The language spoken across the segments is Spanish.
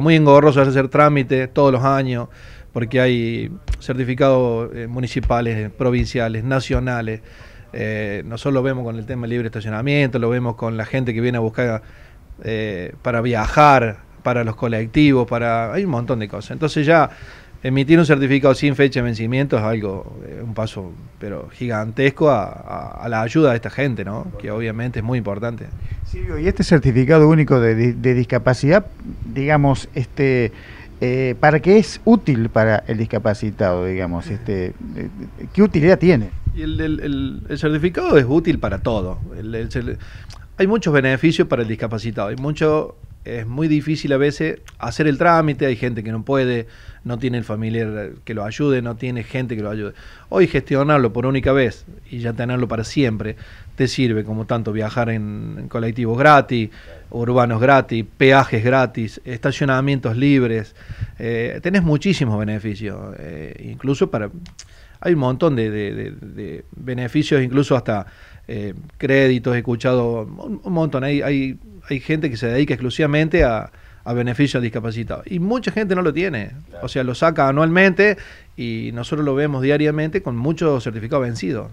Muy engorroso hacer trámites todos los años, porque hay certificados eh, municipales, eh, provinciales, nacionales. Eh, nosotros lo vemos con el tema del libre estacionamiento, lo vemos con la gente que viene a buscar para viajar, para los colectivos, para. hay un montón de cosas. Entonces ya emitir un certificado sin fecha de vencimiento es algo, eh, un paso pero gigantesco a, la ayuda de esta gente, ¿no? que obviamente es muy importante. Silvio, y este certificado único de, discapacidad, digamos, este... Eh, ¿Para qué es útil para el discapacitado, digamos? Este, eh, ¿Qué utilidad tiene? el, certificado es útil para todo. hay muchos beneficios para el discapacitado. Hay mucho es muy difícil a veces hacer el trámite, hay gente que no puede, no tiene el familiar que lo ayude, no tiene gente que lo ayude. Hoy gestionarlo por única vez y ya tenerlo para siempre te sirve como tanto viajar en, colectivos gratis, urbanos gratis, peajes gratis, estacionamientos libres, eh, tenés muchísimos beneficios, eh, incluso para... Hay un montón de, beneficios, incluso hasta eh, créditos, he escuchado un, montón, hay hay gente que se dedica exclusivamente a, a discapacitados. al discapacitado. Y mucha gente no lo tiene. O sea, lo saca anualmente y nosotros lo vemos diariamente con muchos certificados vencidos.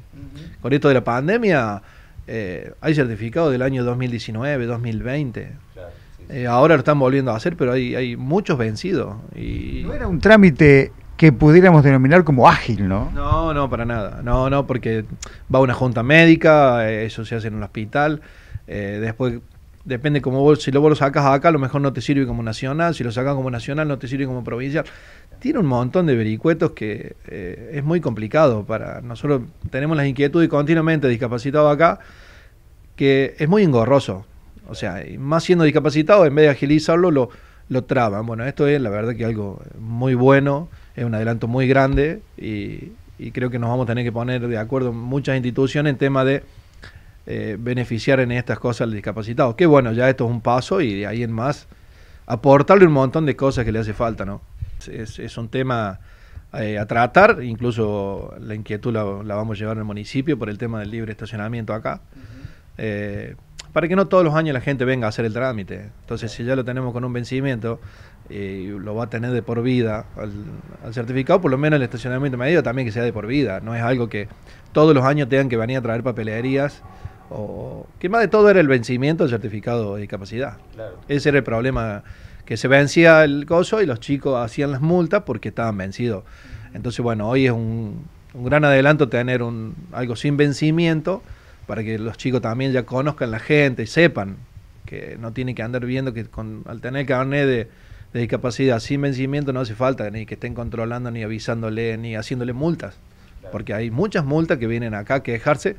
Con esto de la pandemia, eh, hay certificados del año 2019, 2020. Eh, ahora lo están volviendo a hacer, pero hay, muchos vencidos. Y... No era un trámite que pudiéramos denominar como ágil, ¿no? No, no, para nada. No, no, porque va a una junta médica, eh, eso se hace en un hospital, después Depende cómo vos, si lo, vos lo sacas acá, a lo mejor no te sirve como nacional, si lo sacas como nacional no te sirve como provincial. Tiene un montón de vericuetos que eh, es muy complicado para nosotros. Tenemos las inquietudes continuamente discapacitados acá, que es muy engorroso. O sea, más siendo discapacitado, en vez de agilizarlo, lo, lo traban. Bueno, esto es la verdad que algo muy bueno, es un adelanto muy grande y creo que nos vamos a tener que poner de acuerdo muchas instituciones en tema de eh, beneficiar en estas cosas al discapacitado. Que bueno, ya esto es un paso y de ahí en más aportarle un montón de cosas que le hace falta, ¿no? Es, un tema eh, a tratar, incluso la inquietud la, vamos a llevar al municipio por el tema del libre estacionamiento acá. Eh, para que no todos los años la gente venga a hacer el trámite. Entonces, si ya lo tenemos con un vencimiento, y lo va a tener de por vida al, al, certificado, por lo menos el estacionamiento medio también que sea de por vida. No es algo que todos los años tengan que venir a traer papelerías o, que más de todo era el vencimiento del certificado de discapacidad. Ese era el problema, que se vencía el gozo y los chicos hacían las multas porque estaban vencidos. Entonces, bueno, hoy es un, gran adelanto tener un, algo sin vencimiento para que los chicos también ya conozcan la gente y sepan que no tienen que andar viendo que al tener carnet de, discapacidad sin vencimiento no hace falta ni que estén controlando, ni avisándole, ni haciéndole multas. Porque hay muchas multas que vienen acá a quejarse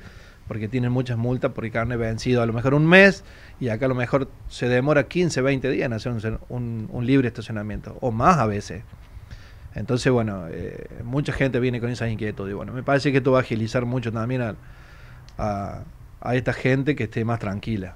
porque tienen muchas multas porque carne vencido a lo mejor un mes y acá a lo mejor se demora 15, 20 días en hacer un, libre estacionamiento o más a veces. Entonces, bueno, eh, mucha gente viene con esa inquietudes. bueno, me parece que esto va a agilizar mucho también a esta gente que esté más tranquila.